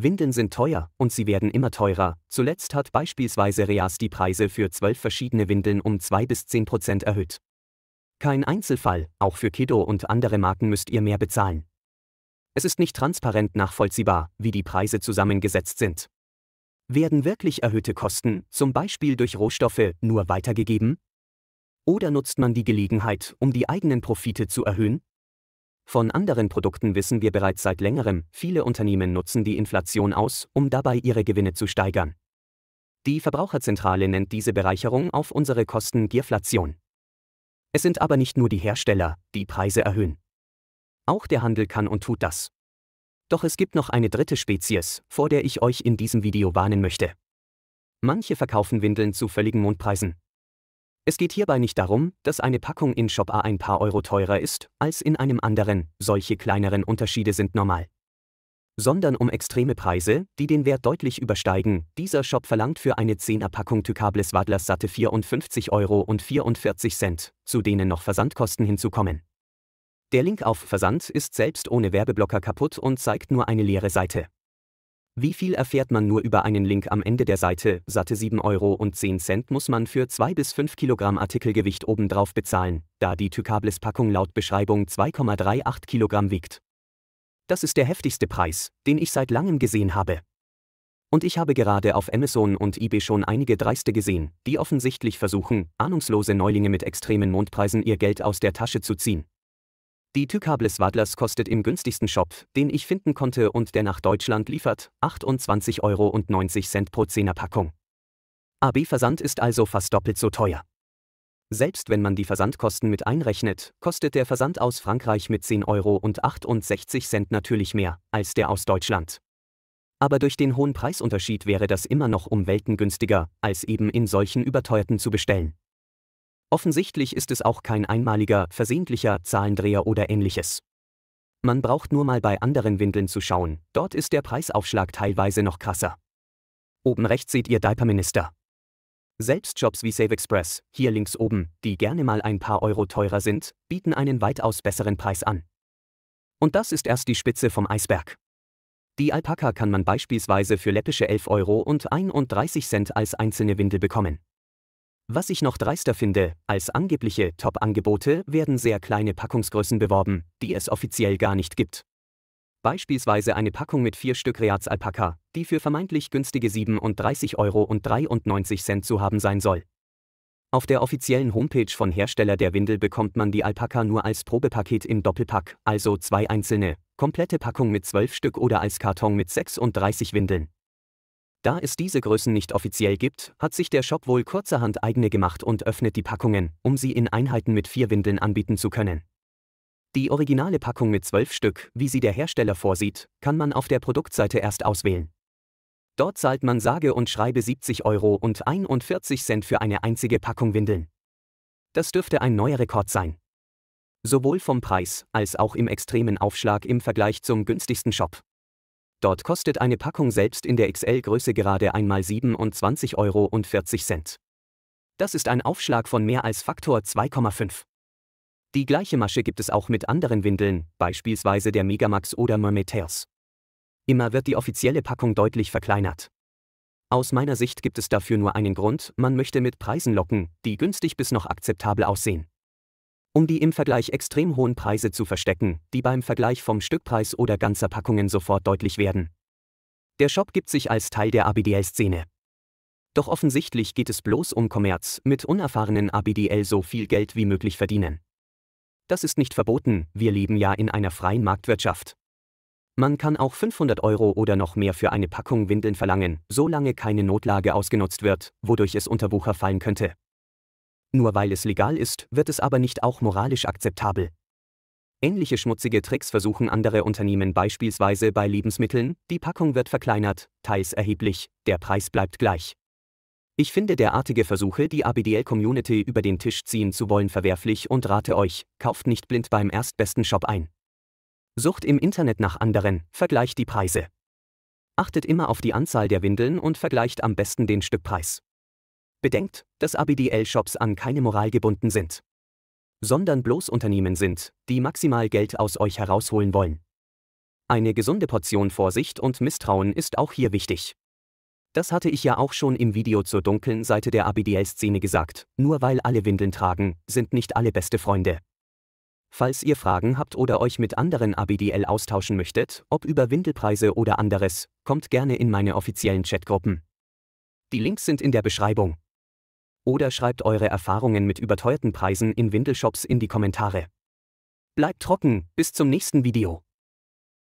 Windeln sind teuer und sie werden immer teurer. Zuletzt hat beispielsweise Reas die Preise für zwölf verschiedene Windeln um 2 bis 10 Prozent erhöht. Kein Einzelfall, auch für Kiddo und andere Marken müsst ihr mehr bezahlen. Es ist nicht transparent nachvollziehbar, wie die Preise zusammengesetzt sind. Werden wirklich erhöhte Kosten, zum Beispiel durch Rohstoffe, nur weitergegeben? Oder nutzt man die Gelegenheit, um die eigenen Profite zu erhöhen? Von anderen Produkten wissen wir bereits seit längerem, viele Unternehmen nutzen die Inflation aus, um dabei ihre Gewinne zu steigern. Die Verbraucherzentrale nennt diese Bereicherung auf unsere Kosten Gierflation. Es sind aber nicht nur die Hersteller, die Preise erhöhen. Auch der Handel kann und tut das. Doch es gibt noch eine dritte Spezies, vor der ich euch in diesem Video warnen möchte. Manche verkaufen Windeln zu völligen Mondpreisen, es geht hierbei nicht darum, dass eine Packung in Shop A ein paar Euro teurer ist als in einem anderen, solche kleineren Unterschiede sind normal. Sondern um extreme Preise, die den Wert deutlich übersteigen. Dieser Shop verlangt für eine 10er-Packung Tykables Wadlers satte 54,44 Euro, zu denen noch Versandkosten hinzukommen. Der Link auf Versand ist selbst ohne Werbeblocker kaputt und zeigt nur eine leere Seite. Wie viel erfährt man nur über einen Link am Ende der Seite? Satte 7,10 Euro muss man für 2 bis 5 Kilogramm Artikelgewicht obendrauf bezahlen, da die Tykables-Packung laut Beschreibung 2,38 Kilogramm wiegt. Das ist der heftigste Preis, den ich seit langem gesehen habe. Und ich habe gerade auf Amazon und eBay schon einige Dreiste gesehen, die offensichtlich versuchen, ahnungslose Neulinge mit extremen Mondpreisen ihr Geld aus der Tasche zu ziehen. Die Tükables Wadlers kostet im günstigsten Shop, den ich finden konnte und der nach Deutschland liefert, 28,90 Euro pro 10er Packung. AB Versand ist also fast doppelt so teuer. Selbst wenn man die Versandkosten mit einrechnet, kostet der Versand aus Frankreich mit 10,68 Euro natürlich mehr als der aus Deutschland. Aber durch den hohen Preisunterschied wäre das immer noch um Welten günstiger, als eben in solchen überteuerten zu bestellen. Offensichtlich ist es auch kein einmaliger, versehentlicher Zahlendreher oder ähnliches. Man braucht nur mal bei anderen Windeln zu schauen, dort ist der Preisaufschlag teilweise noch krasser. Oben rechts seht ihr Diaper Minister. Selbst Jobs wie Save Express, hier links oben, die gerne mal ein paar Euro teurer sind, bieten einen weitaus besseren Preis an. Und das ist erst die Spitze vom Eisberg. Die Alpaka kann man beispielsweise für läppische 11 Euro und 31 Cent als einzelne Windel bekommen. Was ich noch dreister finde, als angebliche Top-Angebote werden sehr kleine Packungsgrößen beworben, die es offiziell gar nicht gibt. Beispielsweise eine Packung mit vier Stück Reaz Alpaka, die für vermeintlich günstige 37,93 Euro zu haben sein soll. Auf der offiziellen Homepage von Hersteller der Windel bekommt man die Alpaka nur als Probepaket im Doppelpack, also zwei einzelne, komplette Packung mit 12 Stück oder als Karton mit 36 Windeln. Da es diese Größen nicht offiziell gibt, hat sich der Shop wohl kurzerhand eigene gemacht und öffnet die Packungen, um sie in Einheiten mit vier Windeln anbieten zu können. Die originale Packung mit zwölf Stück, wie sie der Hersteller vorsieht, kann man auf der Produktseite erst auswählen. Dort zahlt man sage und schreibe 70 Euro und 41 Cent für eine einzige Packung Windeln. Das dürfte ein neuer Rekord sein. Sowohl vom Preis als auch im extremen Aufschlag im Vergleich zum günstigsten Shop. Dort kostet eine Packung selbst in der XL-Größe gerade einmal 27,40 Euro. Das ist ein Aufschlag von mehr als Faktor 2,5. Die gleiche Masche gibt es auch mit anderen Windeln, beispielsweise der Megamax oder Mermaid Immer wird die offizielle Packung deutlich verkleinert. Aus meiner Sicht gibt es dafür nur einen Grund, man möchte mit Preisen locken, die günstig bis noch akzeptabel aussehen um die im Vergleich extrem hohen Preise zu verstecken, die beim Vergleich vom Stückpreis oder ganzer Packungen sofort deutlich werden. Der Shop gibt sich als Teil der ABDL-Szene. Doch offensichtlich geht es bloß um Kommerz, mit unerfahrenen ABDL so viel Geld wie möglich verdienen. Das ist nicht verboten, wir leben ja in einer freien Marktwirtschaft. Man kann auch 500 Euro oder noch mehr für eine Packung Windeln verlangen, solange keine Notlage ausgenutzt wird, wodurch es unter Bucher fallen könnte. Nur weil es legal ist, wird es aber nicht auch moralisch akzeptabel. Ähnliche schmutzige Tricks versuchen andere Unternehmen beispielsweise bei Lebensmitteln, die Packung wird verkleinert, teils erheblich, der Preis bleibt gleich. Ich finde derartige Versuche, die ABDL-Community über den Tisch ziehen zu wollen, verwerflich und rate euch, kauft nicht blind beim erstbesten Shop ein. Sucht im Internet nach anderen, vergleicht die Preise. Achtet immer auf die Anzahl der Windeln und vergleicht am besten den Stückpreis. Bedenkt, dass ABDL-Shops an keine Moral gebunden sind, sondern bloß Unternehmen sind, die maximal Geld aus euch herausholen wollen. Eine gesunde Portion Vorsicht und Misstrauen ist auch hier wichtig. Das hatte ich ja auch schon im Video zur dunklen Seite der ABDL-Szene gesagt, nur weil alle Windeln tragen, sind nicht alle beste Freunde. Falls ihr Fragen habt oder euch mit anderen ABDL austauschen möchtet, ob über Windelpreise oder anderes, kommt gerne in meine offiziellen Chatgruppen. Die Links sind in der Beschreibung oder schreibt eure Erfahrungen mit überteuerten Preisen in Windelshops in die Kommentare. Bleibt trocken, bis zum nächsten Video.